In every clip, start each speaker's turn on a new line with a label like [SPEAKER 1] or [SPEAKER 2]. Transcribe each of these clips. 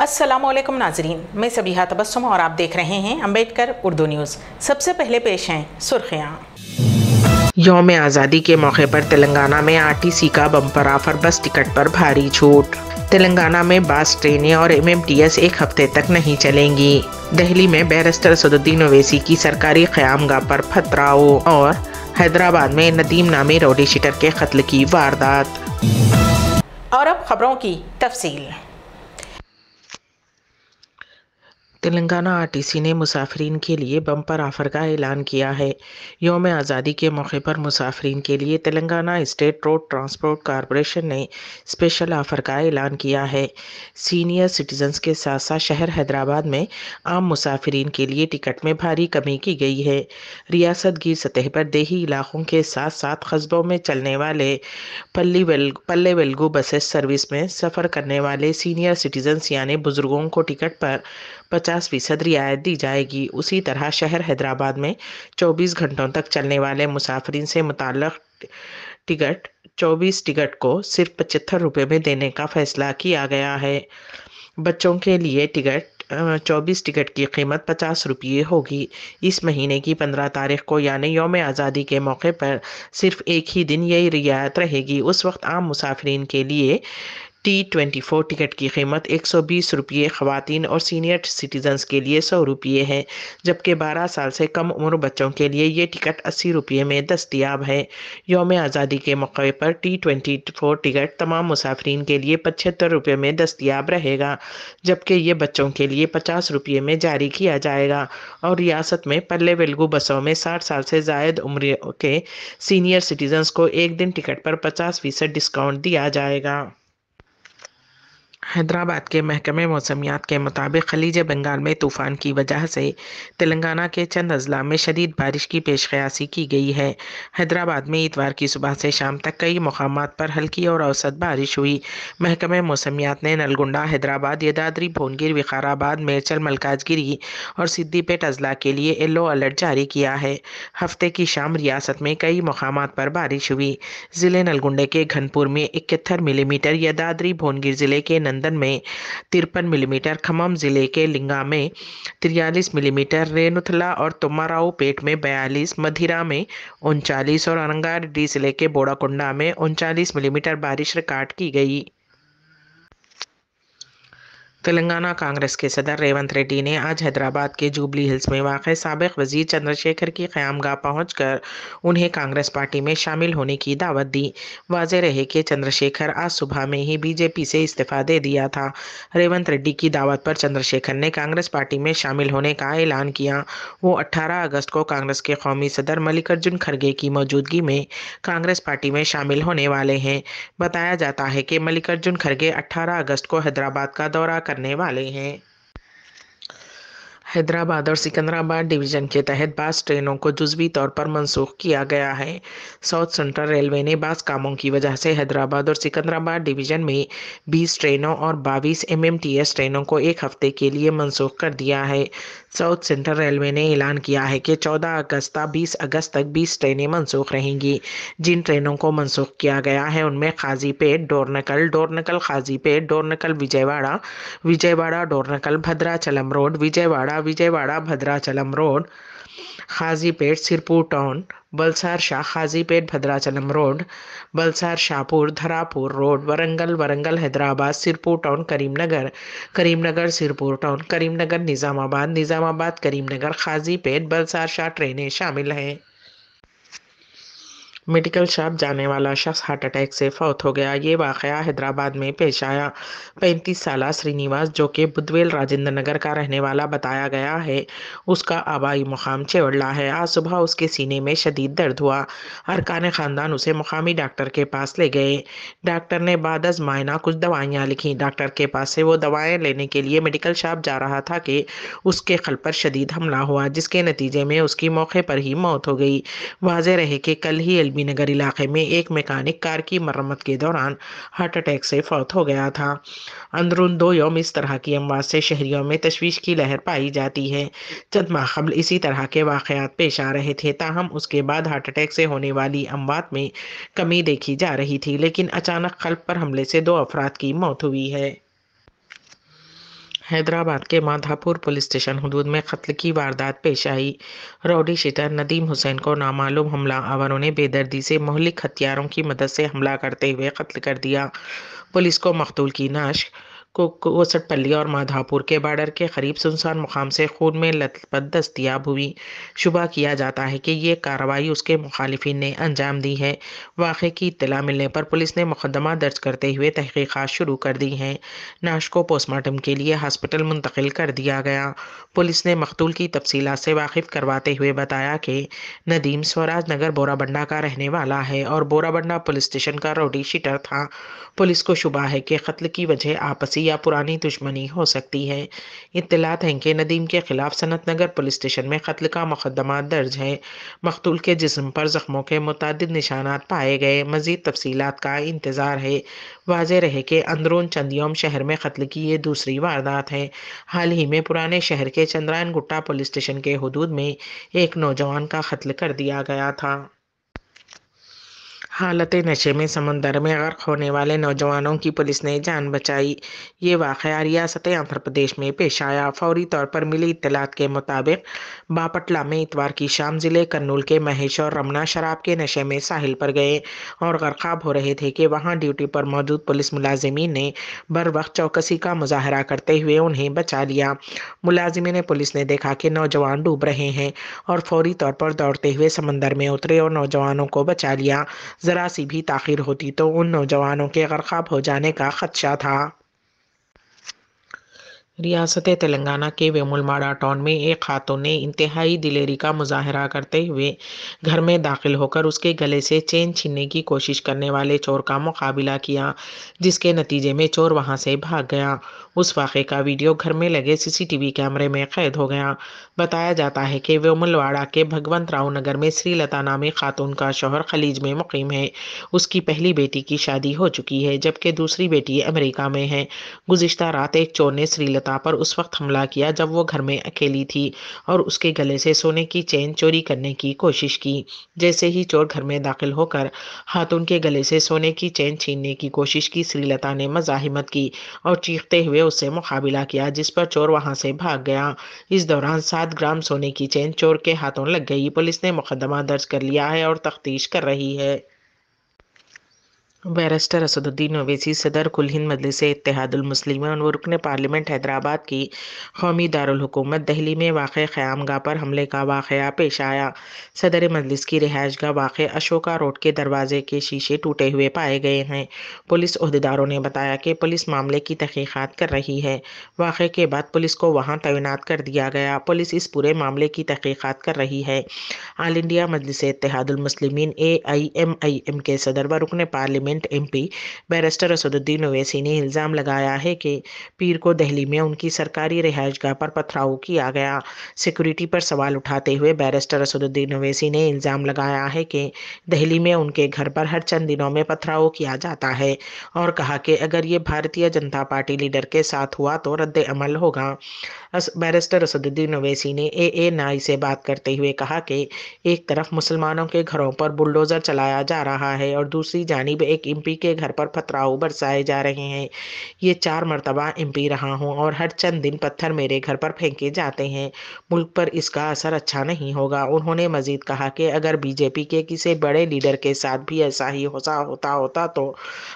[SPEAKER 1] असलम नाजरीन मैं सबीहा तबसम और आप देख रहे हैं अम्बेडकर उर्दू न्यूज़ सबसे पहले पेश हैं सुर्खियाँ योम आज़ादी के मौके पर तेलंगाना में आरटीसी का बम्पर ऑफर बस टिकट पर भारी छूट तेलंगाना में बस ट्रेनें और एमएमटीएस एक हफ्ते तक नहीं चलेंगी दिल्ली में बैरिस्टर सदुद्दीन ओवैसी की सरकारी क़्यामगाह पर फतराओ और हैदराबाद में नदीम नामी रोडी शिटर के कत्ल की वारदात और अब खबरों की तफसील तेलंगाना आरटीसी ने मुसाफरीन के लिए बम्पर ऑफ़र का ऐलान किया है योम आज़ादी के मौके पर मुसाफरीन के लिए Telangana state road transport corporation ने स्पेशल आफर का ऐलान किया है सीनियर सिटीजन्स के साथ साथ शहर हैदराबाद में आम मुसाफरीन के लिए टिकट में भारी कमी की गई है रियासत गिर सतह पर देही इलाकों के साथ साथ कस्बों में चलने वाले पल्ली वेल पल्ले वेलगू बसेस सर्विस में सफ़र करने वाले सीनियर सिटीजन्स यानी बुज़ुर्गों को टिकट पर पचास फीसद रियायत दी जाएगी उसी तरह शहर हैदराबाद में चौबीस घंटों तक चलने वाले मुसाफरीन से मुतल टिकट चौबीस टिकट को सिर्फ पचहत्तर रुपये में देने का फैसला किया गया है बच्चों के लिए टिकट चौबीस टिकट की कीमत पचास रुपये होगी इस महीने की पंद्रह तारीख को यानी योम आज़ादी के मौके पर सिर्फ एक ही दिन यही रियायत रहेगी उस वक्त आम मुसाफरीन के लिए टी ट्वेंटी फोर टिकट की कीमत एक सौ बीस रुपये ख़वान और सीनियर सिटीजन्स के लिए सौ रुपये है जबकि बारह साल से कम उम्र बच्चों के लिए ये टिकट अस्सी रुपये में दस्तियाब है योम आज़ादी के मौके पर टी ट्वेंटी फोर टिकट तमाम मुसाफरीन के लिए पचहत्तर रुपये में दस्तियाब रहेगा जबकि ये बच्चों के लिए पचास रुपये में जारी किया जाएगा और रियासत में पल्ले वेलगू बसों में साठ साल से जायद उम्र के सीनियर सिटीजन्स को एक दिन टिकट पर पचास फ़ीसद डिस्काउंट दिया जाएगा हैदराबाद के महकमे मौसमियात के मुताबिक खलीज बंगाल में तूफ़ान की वजह से तेलंगाना के चंद अजला में शदीद बारिश की पेश की गई है हैदराबाद में इतवार की सुबह से शाम तक कई मकाम पर हल्की और औसत बारिश हुई महकमे मौसमियात ने नलगुंडा हैदराबाद यदादरी भोनगिर विकाराबाद मेरचल मलकाजगिरी और सिद्दीपेट अजला के लिए येलो अलर्ट जारी किया है हफ्ते की शाम रियासत में कई मकाम पर बारिश हुई ज़िले नलगुंडे के घनपुर में इकहत्तर मिलीमीटर यदादरी भोनगिर ज़िले के नंदन में तिरपन मिलीमीटर खमम जिले के लिंगा में तिरयालीस मिलीमीटर रेनुथला और तोमाराव पेट में बयालीस मधिरा में उनचालीस और औरंगारेड्डी जिले के बोड़ाकुंडा में उनचालीस मिलीमीटर बारिश रिकॉर्ड की गई तेलंगाना कांग्रेस के सदर रेवंत रेड्डी ने आज हैदराबाद के जुबली हिल्स में वाक़ सबक वजीर चंद्रशेखर की गाह पहुँच कर उन्हें कांग्रेस पार्टी में शामिल होने की दावत दी वाज रहे कि चंद्रशेखर आज सुबह में ही बीजेपी से इस्तीफ़ा दे दिया था रेवंत रेड्डी की दावत पर चंद्रशेखर ने कांग्रेस पार्टी में शामिल होने का ऐलान किया वो अट्ठारह अगस्त को कांग्रेस के कौमी सदर मल्लिकार्जुन खड़गे की मौजूदगी में कांग्रेस पार्टी में शामिल होने वाले हैं बताया जाता है कि मल्लिकार्जुन खड़गे अट्ठारह अगस्त को हैदराबाद का दौरा करने वाले हैं हैदराबाद और सिकंदराबाद डिवीजन के तहत बास ट्रेनों को जुजवी तौर पर मनसूख किया गया है साउथ सेंट्रल रेलवे ने बास कामों की वजह से हैदराबाद और सिकंदराबाद डिवीजन में 20 ट्रेनों और 22 एमएमटीएस ट्रेनों को एक हफ्ते के लिए मनसूख कर दिया है साउथ सेंट्रल रेलवे ने ऐलान किया है कि 14 अगस्त तक 20 अगस्त तक 20 ट्रेनें मनसूख रहेंगी जिन ट्रेनों को मनसूख किया गया है उनमें Kazipet Dornakal Dornakal Kazipet Dornakal Vijayawada Vijayawada Dornakal Bhadrachalam road Vijayawada Vijayawada Bhadrachalam road Hajipet Sirpur town Balsar Shah Hajipet Bhadrachalam road Balsar Shahpur Dharapur road Warangal Warangal Hyderabad Sirpur town Karimnagar Karimnagar Sirpur town Karimnagar Nizamabad Nizamabad Karimnagar Hajipet Balsar Shah ट्रेनें शामिल हैं मेडिकल शॉप जाने वाला शख्स हार्ट अटैक से फौत हो गया ये वाक़ हैदराबाद में पेश आया पैंतीस साल श्रीनिवास जो कि बुधवेल राजेंद्र नगर का रहने वाला बताया गया है उसका आबाई मुकाम चेवड़ला है आज सुबह उसके सीने में शदीद दर्द हुआ अरकान ख़ानदान उसे मुकामी डॉक्टर के पास ले गए डॉक्टर ने बाद अज मायना कुछ दवाइयाँ लिखीं डॉक्टर के पास से वो दवाएँ लेने के लिए मेडिकल शॉप जा रहा था कि उसके खल पर शदीद हमला हुआ जिसके नतीजे में उसकी मौके पर ही मौत हो गई वाज रहे कि कल ही वाल्मीकि नगर इलाके में एक मैकेनिक कार की मरम्मत के दौरान हार्ट अटैक से फौत हो गया था अंदरून दो यौम इस तरह की अमवात से शहरियों में तशवीश की लहर पाई जाती है चंद माह कबल इसी तरह के वाकयात पेश आ रहे थे ताहम उसके बाद हार्ट अटैक से होने वाली अमवात में कमी देखी जा रही थी लेकिन अचानक कल्ब पर हमले से दो अफराद की मौत हुई है हैदराबाद के माधापुर पुलिस स्टेशन हदूद में कत्ल की वारदात पेश आई रौडी शितर नदीम हुसैन को नामालूम हमला आवरों ने बेदर्दी से मोहलिक हथियारों की मदद से हमला करते हुए कत्ल कर दिया पुलिस को मकतूल की नाश को पल्ली और माधापुर के बार्डर के करीब सुनसान मुकाम से खून में लतपत दस्तियाब हुई शुबा किया जाता है कि यह कार्रवाई उसके मुखालफी ने अंजाम दी है वाक़े की इतला मिलने पर पुलिस ने मुकदमा दर्ज करते हुए तहकीक़ात शुरू कर दी हैं नाश को पोस्टमार्टम के लिए हॉस्पिटल मुंतकिल कर दिया गया पुलिस ने मकतूल की तफसी से वाकिफ़ करवाते हुए बताया कि नदीम स्वराज नगर बोराबंडा का रहने वाला है और बोराबंडा पुलिस स्टेशन का रोडी शीटर था पुलिस को शुबा है कि कत्ल की वजह आपसी सियासी या पुरानी दुश्मनी हो सकती है इतलात हैं कि नदीम के खिलाफ सनत नगर पुलिस स्टेशन में कत्ल का मुकदमा दर्ज है मकतूल के जिसम पर जख्मों के मुतद निशानात पाए गए मजीद तफसीत का इंतज़ार है वाज रहे कि अंदरून चंदियोम शहर में कत्ल की ये दूसरी वारदात है हाल ही में पुराने शहर के चंद्रायन गुट्टा पुलिस स्टेशन के हदूद में एक नौजवान का कत्ल कर दिया गया था हालत नशे में समंदर में गर्क होने वाले नौजवानों की पुलिस ने जान बचाई ये वाक़ रियासत आंध्र प्रदेश में पेश आया फौरी तौर पर मिली इतलात के मुताबिक बापटला में इतवार की शाम ज़िले कर्नूल के महेश और रमना शराब के नशे में साहिल पर गए और गर्खाब हो रहे थे कि वहाँ ड्यूटी पर मौजूद पुलिस मुलाजमी ने बर वक्त चौकसी का मुजाहरा करते हुए उन्हें बचा लिया ने पुलिस ने देखा कि नौजवान डूब रहे हैं और फौरी तौर पर दौड़ते हुए समंदर में उतरे और नौजवानों को बचा लिया ज़रा सी भी ताखिर होती तो उन नौजवानों के गरखाब हो जाने का खदशा था रियासत तेलंगाना के वेमुलमाड़ा टाउन में एक खातून ने इंतहाई दिलेरी का मुजाहरा करते हुए घर में दाखिल होकर उसके गले से चेन छीनने की कोशिश करने वाले चोर का मुकाबला किया जिसके नतीजे में चोर वहां से भाग गया उस वाक़े का वीडियो घर में लगे सीसीटीवी कैमरे में कैद हो गया बताया जाता है कि वेमुलवाड़ा के भगवंत राव नगर में श्रीलता नामी खातून का शोहर खलीज में मुकीम है उसकी पहली बेटी की शादी हो चुकी है जबकि दूसरी बेटी अमेरिका में है गुज्त रात एक चोर ने श्रीलता सत्ता पर उस वक्त हमला किया जब वो घर में अकेली थी और उसके गले से सोने की चेन चोरी करने की कोशिश की जैसे ही चोर घर में दाखिल होकर हाथों के गले से सोने की चेन छीनने की कोशिश की श्रीलता ने मजाहिमत की और चीखते हुए उससे मुकाबला किया जिस पर चोर वहां से भाग गया इस दौरान सात ग्राम सोने की चेन चोर के हाथों लग गई पुलिस ने मुकदमा दर्ज कर लिया है और तफ्तीश कर रही है बैरिस्टर असदुद्दीन ओवैसी सदर कुल हिंद मजलिस इतिहादुल मुस्लिम और रुकन पार्लियामेंट हैदराबाद की कौमी दारकूमत दहली में वाक़ ख़याम गाह पर हमले का वाक़ पेश आया सदर मजलिस की रिहाइश गाह वाक़ अशोका रोड के दरवाजे के शीशे टूटे हुए पाए गए हैं पुलिस अहदेदारों ने बताया कि पुलिस मामले की तहकीक़ात कर रही है वाक़े के बाद पुलिस को वहाँ तैनात कर दिया गया पुलिस इस पूरे मामले की तहकीक़ात कर रही है all India Majlis Ittehadul A I M I M के सदर व रुकन parliament parliament MP barrister Asaduddin Owaisi ने इल्ज़ाम लगाया है कि पीर को दिल्ली में उनकी सरकारी रिहाइशगाह पर पथराव किया गया सिक्योरिटी पर सवाल उठाते हुए बैरिस्टर असदुद्दीन ओवैसी ने इल्ज़ाम लगाया है कि दिल्ली में उनके घर पर हर चंद दिनों में पथराव किया जाता है और कहा कि अगर ये भारतीय जनता पार्टी लीडर के साथ हुआ तो रद्द अमल होगा बैरिस्टर असदुद्दीन ओवैसी ने ए ए नाई से बात करते हुए कहा कि एक तरफ मुसलमानों के घरों पर बुलडोज़र चलाया जा रहा है और दूसरी जानब एक एक एमपी के घर पर पथराव बरसाए जा रहे हैं ये चार मरतबा एमपी रहा हूँ और हर चंद दिन पत्थर मेरे घर पर फेंके जाते हैं मुल्क पर इसका असर अच्छा नहीं होगा उन्होंने मजीद कहा कि अगर बीजेपी के किसी बड़े लीडर के साथ भी ऐसा ही होता होता होता तो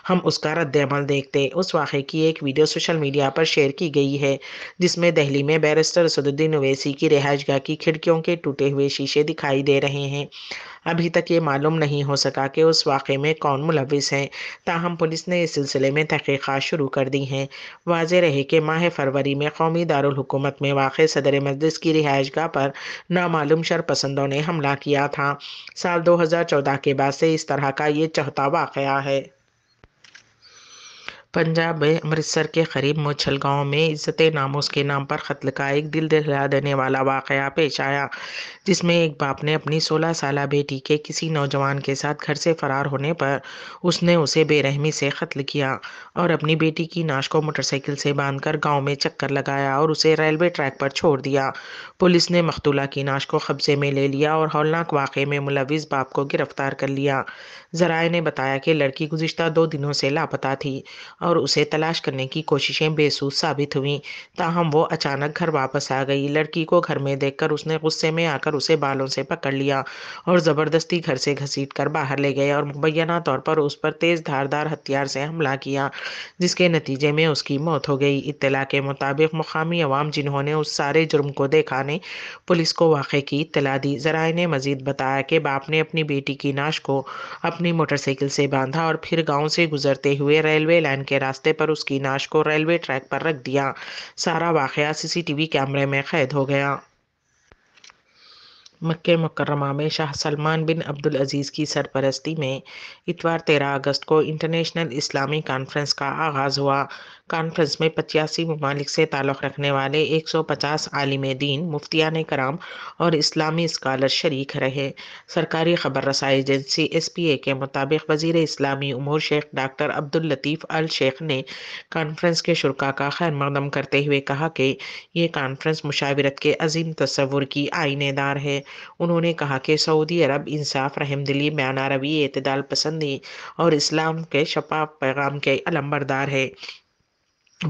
[SPEAKER 1] हम उसका रद्दमल देखते उस वाक़े की एक वीडियो सोशल मीडिया पर शेयर की गई है जिसमें दहली में बैरिस्टर असदुद्दीन अवैसी की रिहाइश की खिड़कियों के टूटे हुए शीशे दिखाई दे रहे हैं अभी तक ये मालूम नहीं हो सका कि उस वाक़े में कौन मुलविस हैं ताहम पुलिस ने इस सिलसिले में तहकीक़ात शुरू कर दी हैं वाज रहे कि माह फरवरी में कौमी दारकूमत में वाक़ सदर मजलिस की गाह पर नामालूम शरपसंदों ने हमला किया था साल दो हज़ार चौदह के बाद से इस तरह का ये चौथा वाक़ है पंजाब में अमृतसर के करीब मुछल गांव में इज्जत नामोस के नाम पर कत्ल का एक दिल दहला देने वाला वाक़ पेश आया जिसमें एक बाप ने अपनी 16 साल बेटी के किसी नौजवान के साथ घर से फरार होने पर उसने उसे बेरहमी से कत्ल किया और अपनी बेटी की नाश को मोटरसाइकिल से बांधकर गांव में चक्कर लगाया और उसे रेलवे ट्रैक पर छोड़ दिया पुलिस ने मखतूला की नाश को कब्जे में ले लिया और हौलनाक वाक़े में मुलविस बाप को गिरफ्तार कर लिया जराए ने बताया कि लड़की गुजशत दो दिनों से लापता थी और उसे तलाश करने की कोशिशें बेसूस साबित हुईं ताहम वो अचानक घर वापस आ गई लड़की को घर में देखकर उसने गुस्से में आकर उसे बालों से पकड़ लिया और ज़बरदस्ती घर से घसीट कर बाहर ले गए और मुबैना तौर पर उस पर तेज़ धारदार हथियार से हमला किया जिसके नतीजे में उसकी मौत हो गई इतला के मुताबिक मुकामी अवाम जिन्होंने उस सारे जुर्म को देखा ने पुलिस को वाक़े की इतला दी जराए ने मजीद बताया कि बाप ने अपनी बेटी की नाश को अपनी मोटरसाइकिल से बांधा और फिर गाँव से गुजरते हुए रेलवे लाइन के रास्ते पर उसकी नाश को रेलवे ट्रैक पर रख दिया सारा वाक़ सीसीटीवी कैमरे में कैद हो गया मक्के मुकरमा में शाह सलमान बिन अब्दुल अज़ीज़ की सरपरस्ती में इतवार तेरह अगस्त को इंटरनेशनल इस्लामी कॉन्फ्रेंस का आगाज़ हुआ कॉन्फ्रेंस में पचासी ममालिक से ताल्लुक़ रखने वाले 150 आलिम दीन मुफ्तियान कराम और इस्लामी स्कालर शरीक रहे सरकारी खबर रसाई एजेंसी एस पी ए के मुताबिक वजीर इस्लामी उमूर Sheikh doctor Abdul Latif al Sheikh ने कॉन्फ्रेंस के शुरा का खैर मकदम करते हुए कहा कि ये कॉन्फ्रेंस मुशावरत के अजीम तस्वुर की आइनेदार है उन्होंने कहा कि सऊदी अरब इंसाफ रहमदिली बयाना रवी अतदाल पसंदी और इस्लाम के शपाफ पैगाम के अलम्बरदार है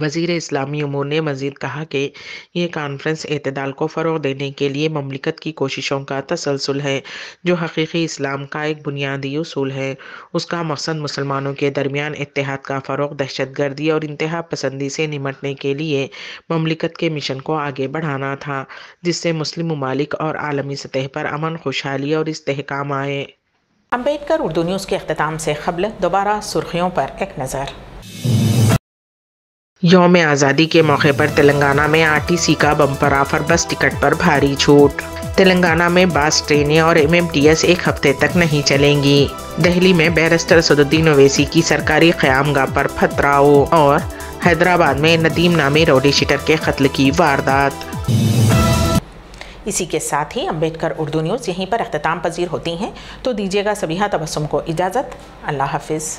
[SPEAKER 1] वजीर इस्लामी अमूर ने मजीद कहा कि यह कॉन्फ्रेंस अतदाल को फ़रोग देने के लिए ममलिकत की कोशिशों का तसलसल है जो हकीकी इस्लाम का एक बुनियादी असूल है उसका मकसद मुसलमानों के दरमियान इतिहाद का फ़रोग दहशत गर्दी और इंतहा पसंदी से निमटने के लिए ममलिकत के मिशन को आगे बढ़ाना था जिससे मुस्लिम ममालिक और आलमी सतह पर अमन खुशहाली और इस्तेकाम आए अम्बेडकर उर्दू न्यूज़ के अख्ताम से खबल दोबारा सुर्खियों पर एक नज़र योम आज़ादी के मौके पर तेलंगाना में आरटीसी का बम्पर ऑफर बस टिकट पर भारी छूट तेलंगाना में बस ट्रेनें और एमएमटीएस एक हफ्ते तक नहीं चलेंगी दिल्ली में बैरिस्टर सदुद्दीन ओवैसी की सरकारी क्यामगा पर फतराओ और हैदराबाद में नदीम नामी रोडी शीटर के कत्ल की वारदात इसी के साथ ही अम्बेडकर उर्दू न्यूज़ यहीं पर अख्ताम पजीर होती हैं तो दीजिएगा सभी तबसम को इजाज़त अल्लाह हाफिज़